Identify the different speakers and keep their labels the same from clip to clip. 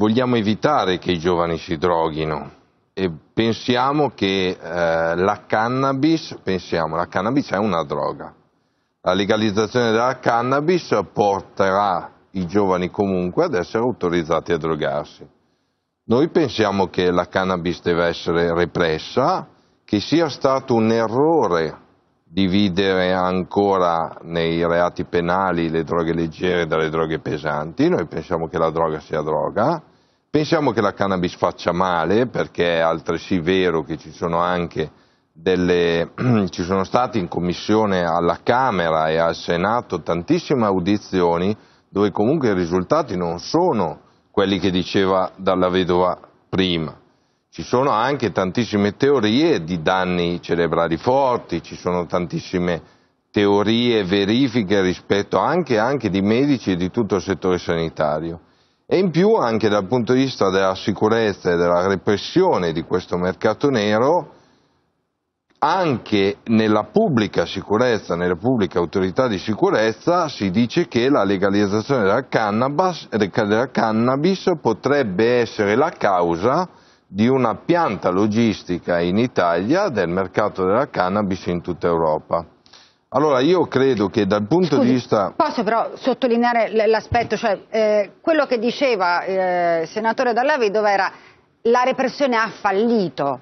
Speaker 1: vogliamo evitare che i giovani si droghino e pensiamo che eh, la cannabis, pensiamo, la cannabis è una droga. La legalizzazione della cannabis porterà i giovani comunque ad essere autorizzati a drogarsi. Noi pensiamo che la cannabis deve essere repressa, che sia stato un errore dividere ancora nei reati penali le droghe leggere dalle droghe pesanti, noi pensiamo che la droga sia droga, Pensiamo che la cannabis faccia male perché è altresì vero che ci sono anche delle, ci sono state in commissione alla Camera e al Senato tantissime audizioni dove comunque i risultati non sono quelli che diceva dalla vedova prima. Ci sono anche tantissime teorie di danni cerebrali forti, ci sono tantissime teorie, verifiche rispetto anche, anche di medici e di tutto il settore sanitario e in più anche dal punto di vista della sicurezza e della repressione di questo mercato nero, anche nella pubblica sicurezza, nelle pubbliche autorità di sicurezza, si dice che la legalizzazione della cannabis, della cannabis potrebbe essere la causa di una pianta logistica in Italia del mercato della cannabis in tutta Europa. Allora io credo che dal punto Scusi, di vista...
Speaker 2: Posso però sottolineare l'aspetto, cioè eh, quello che diceva eh, il senatore Dallavedova era la repressione ha fallito,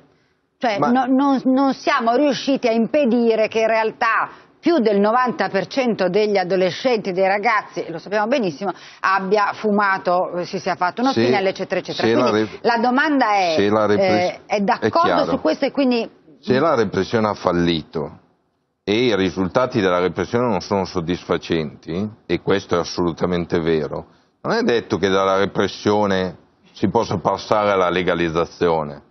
Speaker 2: cioè Ma... no, non, non siamo riusciti a impedire che in realtà più del 90% degli adolescenti, dei ragazzi, lo sappiamo benissimo, abbia fumato, eh, si sia fatto uno spinello, eccetera, eccetera. La, rep... la, domanda è, la repres... eh, è d'accordo su questo e quindi...
Speaker 1: Se la repressione ha fallito, e i risultati della repressione non sono soddisfacenti, e questo è assolutamente vero, non è detto che dalla repressione si possa passare alla legalizzazione.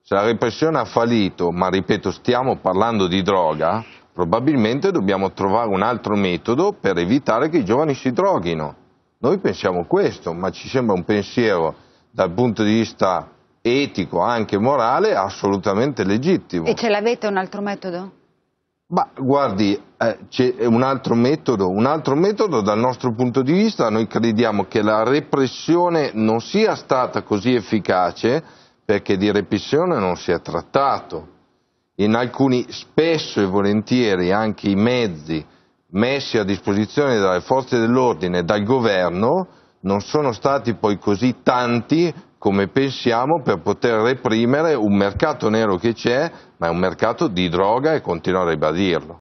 Speaker 1: Se la repressione ha fallito, ma ripeto stiamo parlando di droga, probabilmente dobbiamo trovare un altro metodo per evitare che i giovani si droghino. Noi pensiamo questo, ma ci sembra un pensiero dal punto di vista etico, anche morale, assolutamente legittimo.
Speaker 2: E ce l'avete un altro metodo?
Speaker 1: Ma guardi, eh, c'è un altro metodo, un altro metodo dal nostro punto di vista, noi crediamo che la repressione non sia stata così efficace perché di repressione non si è trattato. In alcuni, spesso e volentieri, anche i mezzi messi a disposizione dalle forze dell'ordine e dal governo non sono stati poi così tanti come pensiamo per poter reprimere un mercato nero che c'è, ma è un mercato di droga e continuo a ribadirlo.